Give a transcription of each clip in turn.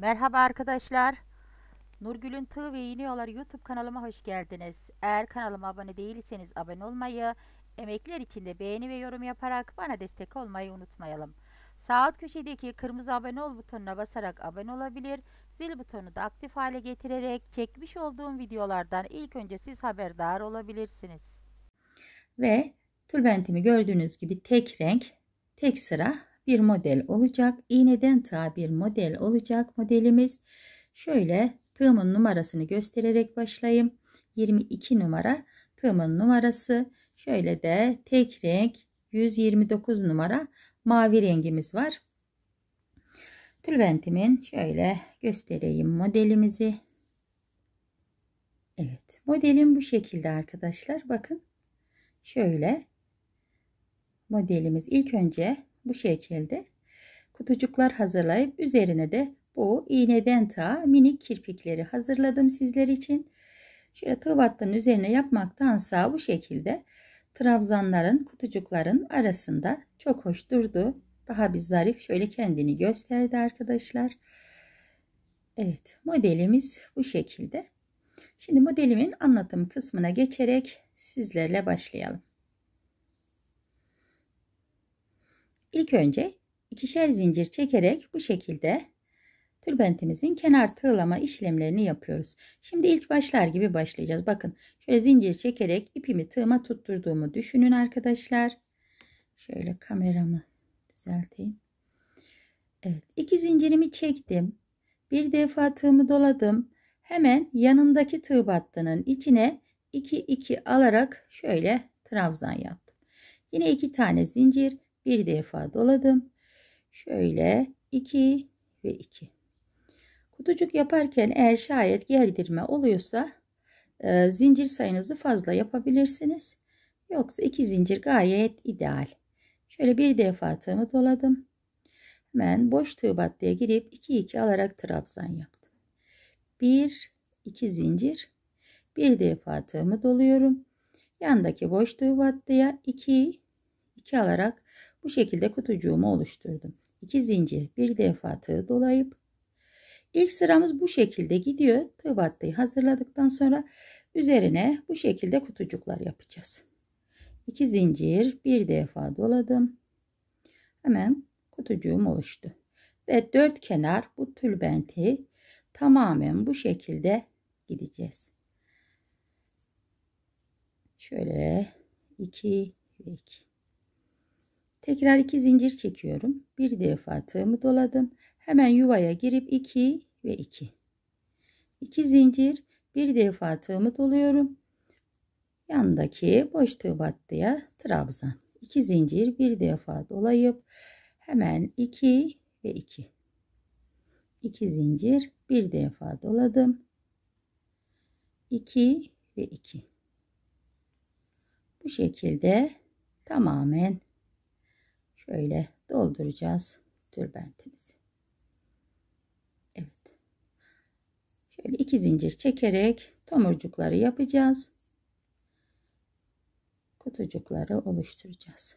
Merhaba arkadaşlar. Nurgül'ün Tığ ve İğniyorlar YouTube kanalıma hoş geldiniz. Eğer kanalıma abone değilseniz abone olmayı, emekler için de beğeni ve yorum yaparak bana destek olmayı unutmayalım. Sağ alt köşedeki kırmızı abone ol butonuna basarak abone olabilir, zil butonu da aktif hale getirerek çekmiş olduğum videolardan ilk önce siz haberdar olabilirsiniz. Ve tülbentimi gördüğünüz gibi tek renk, tek sıra bir model olacak. İğneden ta bir model olacak modelimiz. Şöyle tığımın numarasını göstererek başlayayım. 22 numara tığımın numarası. Şöyle de tek renk 129 numara mavi rengimiz var. Tülbentimin şöyle göstereyim modelimizi. Evet modelim bu şekilde arkadaşlar. Bakın şöyle modelimiz ilk önce bu şekilde kutucuklar hazırlayıp üzerine de bu iğneden ta minik kirpikleri hazırladım sizler için. Şöyle tığ üzerine yapmaktansa bu şekilde trabzanların kutucukların arasında çok hoş durdu. Daha bir zarif şöyle kendini gösterdi arkadaşlar. Evet modelimiz bu şekilde. Şimdi modelimin anlatım kısmına geçerek sizlerle başlayalım. İlk önce ikişer zincir çekerek bu şekilde tülbentimizin kenar tığlama işlemlerini yapıyoruz. Şimdi ilk başlar gibi başlayacağız. Bakın şöyle zincir çekerek ipimi tığıma tutturduğumu düşünün arkadaşlar. Şöyle kameramı düzelteyim. Evet iki zincirimi çektim. Bir defa tığımı doladım. Hemen yanındaki tığ battının içine 2 2 alarak şöyle trabzan yaptım. Yine iki tane zincir bir defa doladım. Şöyle 2 ve 2. Kutucuk yaparken eğer şayet gerdirme oluyorsa e, zincir sayınızı fazla yapabilirsiniz. Yoksa iki zincir gayet ideal. Şöyle bir defa tığımı doladım. Hemen boş tığ battıya girip 2 2 alarak trabzan yaptım. 1 2 zincir bir defa tığımı doluyorum. Yandaki boş tığ battıya 2 2 alarak bu şekilde kutucuğumu oluşturdum. İki zincir bir defa tığ dolayıp ilk sıramız bu şekilde gidiyor. Tığ battıyı hazırladıktan sonra üzerine bu şekilde kutucuklar yapacağız. İki zincir bir defa doladım. Hemen kutucuğum oluştu. Ve dört kenar bu tülbenti tamamen bu şekilde gideceğiz. Şöyle iki ve 2. Tekrar 2 zincir çekiyorum. Bir defa tığımı doladım. Hemen yuvaya girip 2 ve 2. 2 zincir bir defa tığımı doluyorum. Yandaki boş tığ battıya trabzan. 2 zincir bir defa dolayıp hemen 2 ve 2. 2 zincir bir defa doladım. 2 ve 2. Bu şekilde tamamen şöyle dolduracağız tülbentimizi. Evet. Şöyle iki zincir çekerek tomurcukları yapacağız. Kutucukları oluşturacağız.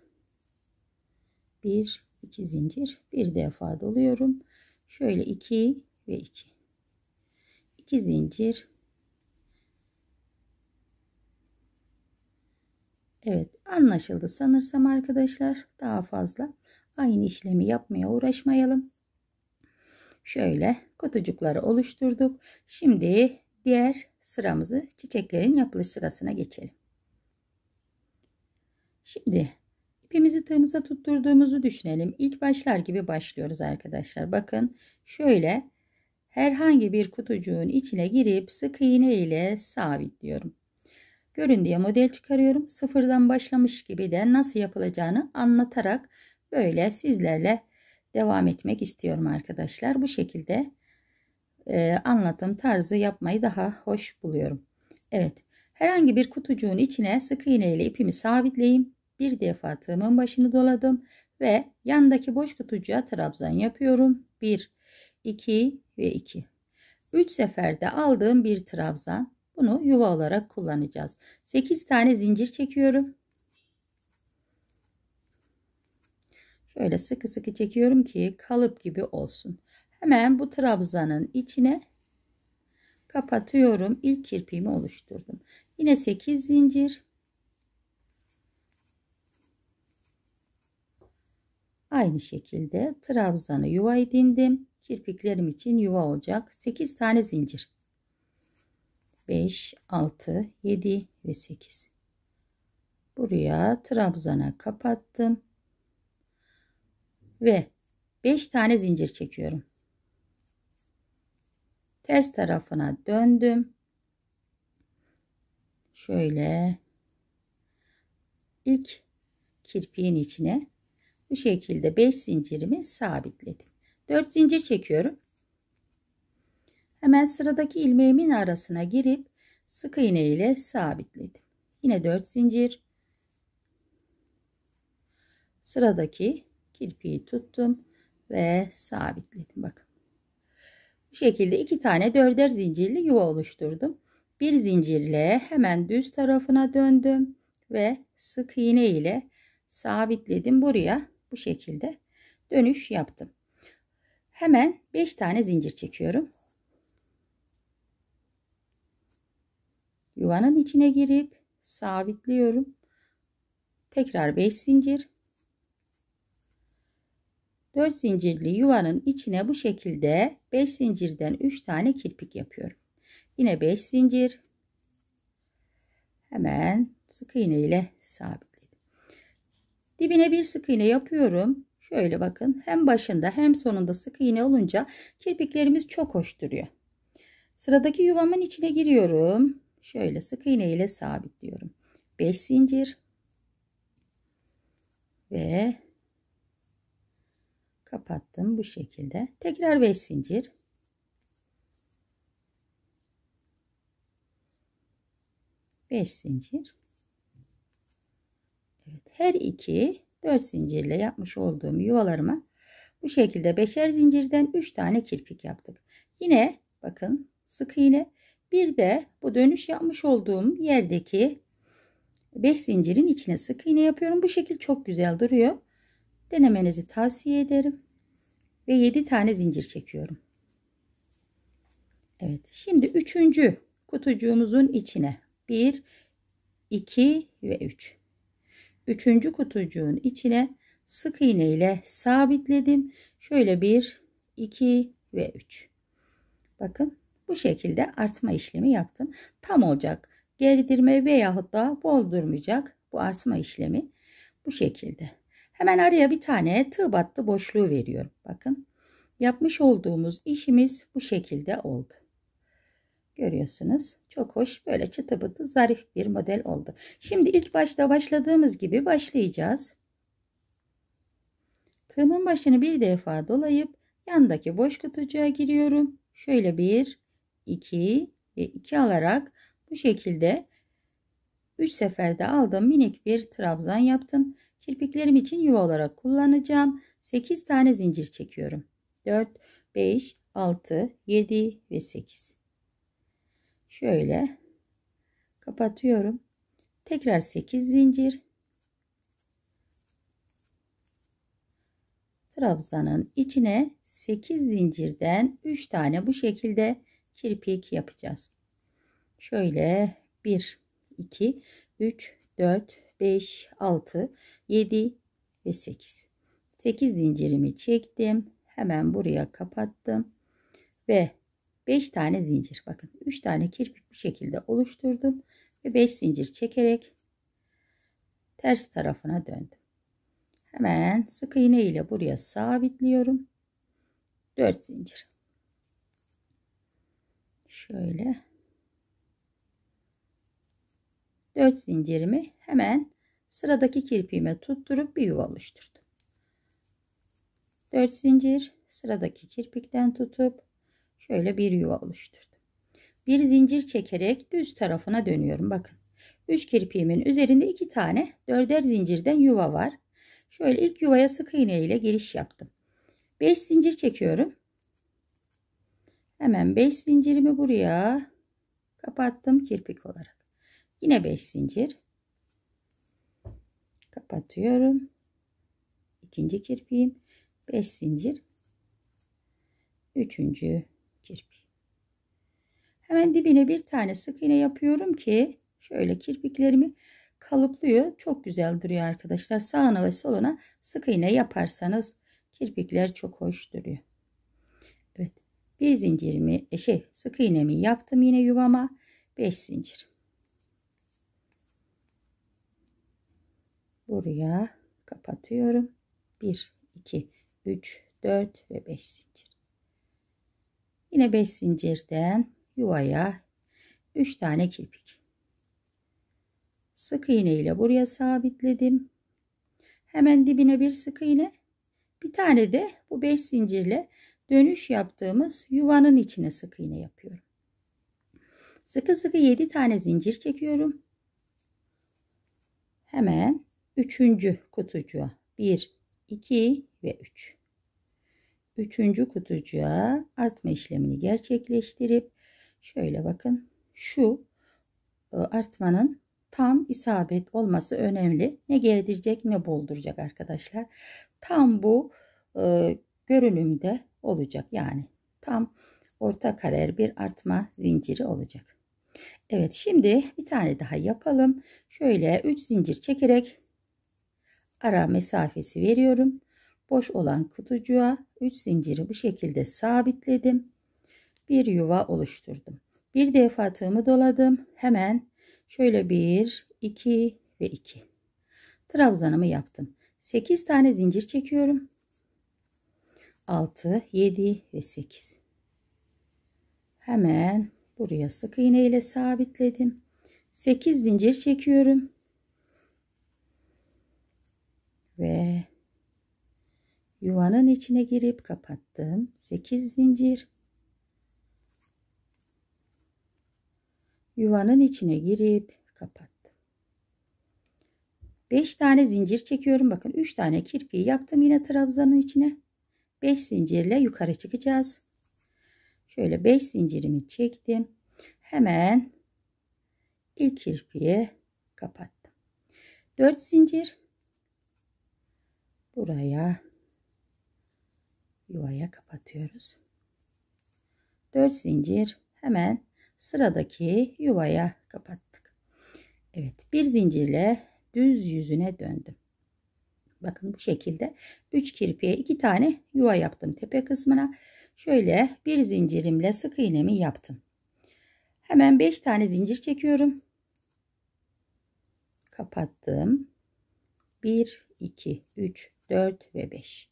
Bir, iki zincir bir defa doluyorum. Şöyle iki ve iki. İki zincir Evet anlaşıldı sanırsam arkadaşlar. Daha fazla aynı işlemi yapmaya uğraşmayalım. Şöyle kutucukları oluşturduk. Şimdi diğer sıramızı çiçeklerin yapılış sırasına geçelim. Şimdi ipimizi tığımıza tutturduğumuzu düşünelim. İlk başlar gibi başlıyoruz arkadaşlar. Bakın şöyle herhangi bir kutucuğun içine girip sık iğne ile sabitliyorum. Görün diye model çıkarıyorum. Sıfırdan başlamış gibi de nasıl yapılacağını anlatarak böyle sizlerle devam etmek istiyorum arkadaşlar. Bu şekilde e, anlatım tarzı yapmayı daha hoş buluyorum. Evet herhangi bir kutucuğun içine sık iğne ile ipimi sabitleyeyim. Bir defa tığımın başını doladım ve yandaki boş kutucuğa trabzan yapıyorum. 1, 2 ve 2. 3 seferde aldığım bir trabzan. Bunu yuva olarak kullanacağız. 8 tane zincir çekiyorum. Şöyle sıkı sıkı çekiyorum ki kalıp gibi olsun. Hemen bu trabzanın içine kapatıyorum. İlk kirpiğimi oluşturdum. Yine 8 zincir. Aynı şekilde trabzanı yuva edindim. Kirpiklerim için yuva olacak. 8 tane zincir. 5, 6, 7 ve 8. Buraya trabzana kapattım. Ve 5 tane zincir çekiyorum. Ters tarafına döndüm. Şöyle ilk kirpiğin içine bu şekilde 5 zincirimi sabitledim. 4 zincir çekiyorum. Hemen sıradaki ilmeğimin arasına girip sık iğne ile sabitledim. Yine 4 zincir. Sıradaki kirpiği tuttum ve sabitledim. Bakın. Bu şekilde iki tane dörder zincirli yuva oluşturdum. Bir zincirle hemen düz tarafına döndüm ve sık iğne ile sabitledim. Buraya bu şekilde dönüş yaptım. Hemen 5 tane zincir çekiyorum. yuvanın içine girip sabitliyorum. Tekrar 5 zincir. 4 zincirli yuvanın içine bu şekilde 5 zincirden 3 tane kirpik yapıyorum. Yine 5 zincir. Hemen sık iğne ile sabitledim. Dibine bir sık iğne yapıyorum. Şöyle bakın hem başında hem sonunda sık iğne olunca kirpiklerimiz çok hoş duruyor. Sıradaki yuvamın içine giriyorum şöyle sık iğne ile sabitliyorum 5 zincir ve kapattım bu şekilde tekrar 5 zincir Beş zincir Evet her iki 4 zincirle yapmış olduğum yuvalarıma bu şekilde beşer zincirden 3 tane kirpik yaptık. Yine bakın sık iğne bir de bu dönüş yapmış olduğum yerdeki 5 zincirin içine sık iğne yapıyorum. Bu şekil çok güzel duruyor. Denemenizi tavsiye ederim. Ve 7 tane zincir çekiyorum. Evet şimdi üçüncü kutucuğumuzun içine 1, 2 ve 3. Üç. Üçüncü kutucuğun içine sık iğne ile sabitledim. Şöyle 1, 2 ve 3. Bakın bu şekilde artma işlemi yaptım. Tam olacak gerdirme veyahut da bol durmayacak bu artma işlemi bu şekilde. Hemen araya bir tane tığ battı boşluğu veriyorum. Bakın yapmış olduğumuz işimiz bu şekilde oldu. Görüyorsunuz. Çok hoş böyle çıtı bıtı zarif bir model oldu. Şimdi ilk başta başladığımız gibi başlayacağız. Tığımın başını bir defa dolayıp yandaki boş kutucuğa giriyorum. Şöyle bir 2 ve 2 alarak bu şekilde 3 seferde aldım. Minik bir trabzan yaptım. Kirpiklerim için yuva olarak kullanacağım. 8 tane zincir çekiyorum. 4, 5, 6, 7 ve 8. Şöyle kapatıyorum. Tekrar 8 zincir. Trabzanın içine 8 zincirden 3 tane bu şekilde Kirpi kirpik yapacağız. Şöyle 1, 2, 3, 4, 5, 6, 7 ve 8. 8 zincirimi çektim. Hemen buraya kapattım. Ve 5 tane zincir. Bakın 3 tane kirpik bu şekilde oluşturdum. Ve 5 zincir çekerek ters tarafına döndüm. Hemen sık iğne ile buraya sabitliyorum. 4 zincir şöyle 4 zincirimi hemen sıradaki kirpiğime tutturup bir yuva oluşturdum 4 zincir sıradaki kirpikten tutup şöyle bir yuva oluşturdum bir zincir çekerek düz tarafına dönüyorum bakın 3 kirpiğimin üzerinde 2 tane 4'er zincirden yuva var şöyle ilk yuvaya sık iğne ile giriş yaptım 5 zincir çekiyorum Hemen 5 zincirimi buraya kapattım kirpik olarak. Yine 5 zincir. Kapatıyorum. İkinci kirpiğim. 5 zincir. Üçüncü kirpik. Hemen dibine bir tane sık iğne yapıyorum ki şöyle kirpiklerimi kalıplıyor. Çok güzel duruyor arkadaşlar. Sağına ve soluna sık iğne yaparsanız kirpikler çok hoş duruyor bir zincirimi e, şey sık iğnemi yaptım yine yuvama 5 zincir buraya kapatıyorum 1 2 3 4 ve 5 zincir yine 5 zincirden yuvaya 3 tane kirpik sık iğne ile buraya sabitledim hemen dibine bir sık iğne bir tane de bu 5 zincirle dönüş yaptığımız yuvanın içine sık iğne yapıyorum. Sıkı sıkı 7 tane zincir çekiyorum. Hemen 3. kutucuğa 1, 2 ve 3. Üçüncü kutucuğa artma işlemini gerçekleştirip şöyle bakın şu e, artmanın tam isabet olması önemli. Ne geldirecek ne bolduracak arkadaşlar. Tam bu e, görünümde olacak. Yani tam orta karer bir artma zinciri olacak. Evet şimdi bir tane daha yapalım. Şöyle 3 zincir çekerek ara mesafesi veriyorum. Boş olan kutucuğa 3 zinciri bu şekilde sabitledim. Bir yuva oluşturdum. Bir defa tığımı doladım. Hemen şöyle 1, 2 ve 2. Trabzanımı yaptım. 8 tane zincir çekiyorum. 6, 7 ve 8. Hemen buraya sık iğne ile sabitledim. 8 zincir çekiyorum. Ve yuvanın içine girip kapattım. 8 zincir. Yuvanın içine girip kapattım. 5 tane zincir çekiyorum. Bakın 3 tane kirpiği yaptım yine trabzanın içine. 5 zincirle yukarı çıkacağız. Şöyle 5 zincirimi çektim. Hemen ilk kirpiye kapattım. 4 zincir buraya yuvaya kapatıyoruz. 4 zincir hemen sıradaki yuvaya kapattık. Evet bir zincirle düz yüzüne döndüm. Bakın bu şekilde 3 kirpiye 2 tane yuva yaptım tepe kısmına. Şöyle bir zincirimle sık iğnemi yaptım. Hemen 5 tane zincir çekiyorum. Kapattım. 1, 2, 3, 4 ve 5.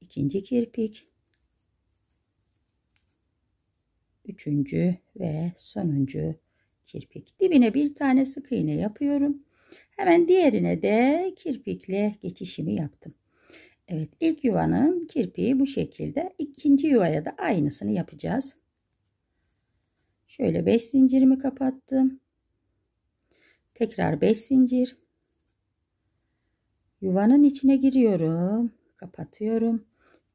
İkinci kirpik. Üçüncü ve sonuncu kirpik. Dibine bir tane sık iğne yapıyorum. Hemen diğerine de kirpikle geçişimi yaptım. Evet ilk yuvanın kirpiği bu şekilde. İkinci yuvaya da aynısını yapacağız. Şöyle 5 zincirimi kapattım. Tekrar 5 zincir. Yuvanın içine giriyorum. Kapatıyorum.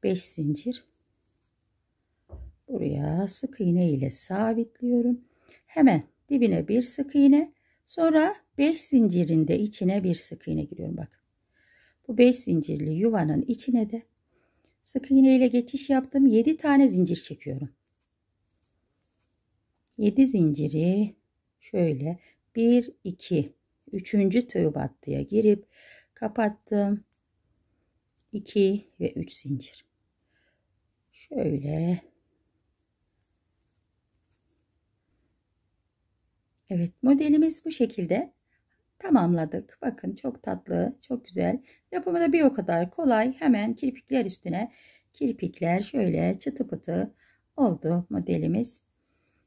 5 zincir. Buraya sık iğne ile sabitliyorum. Hemen dibine bir sık iğne. Sonra 5 zincirinde içine bir sık iğne giriyorum bakın. Bu 5 zincirli yuvanın içine de sık iğne ile geçiş yaptım. 7 tane zincir çekiyorum. 7 zinciri şöyle 1 2 3. tığ battıya girip kapattım. 2 ve 3 zincir. Şöyle Evet modelimiz bu şekilde tamamladık. Bakın çok tatlı, çok güzel. Yapımı da bir o kadar kolay. Hemen kirpikler üstüne kirpikler şöyle çıtı pıtı oldu modelimiz.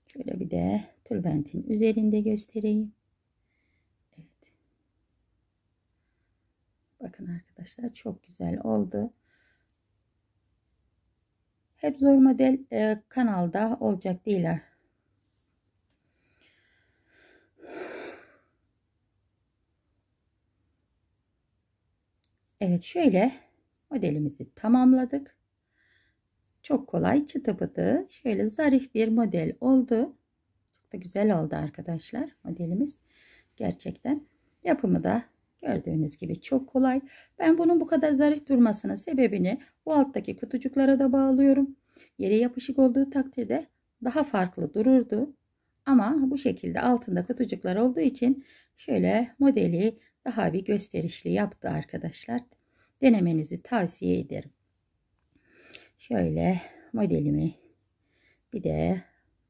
Şöyle bir de tülbentin üzerinde göstereyim. Evet. Bakın arkadaşlar çok güzel oldu. Hep zor model e, kanalda olacak değil Evet şöyle modelimizi tamamladık. Çok kolay çıtı pıtı şöyle zarif bir model oldu. Çok da güzel oldu arkadaşlar modelimiz. Gerçekten yapımı da gördüğünüz gibi çok kolay. Ben bunun bu kadar zarif durmasının sebebini bu alttaki kutucuklara da bağlıyorum. Yere yapışık olduğu takdirde daha farklı dururdu. Ama bu şekilde altında kutucuklar olduğu için şöyle modeli daha bir gösterişli yaptı arkadaşlar. Denemenizi tavsiye ederim. Şöyle modelimi bir de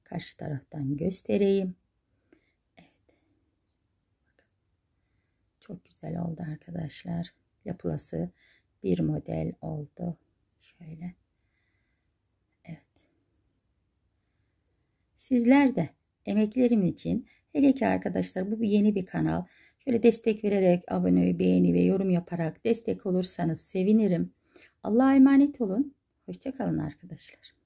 karşı taraftan göstereyim. Evet. Çok güzel oldu arkadaşlar. Yapılası bir model oldu. Şöyle. Evet. Sizler de emeklerim için hele ki arkadaşlar bu yeni bir kanal. Şöyle destek vererek abone, beğeni ve yorum yaparak destek olursanız sevinirim. Allah'a emanet olun. Hoşçakalın arkadaşlar.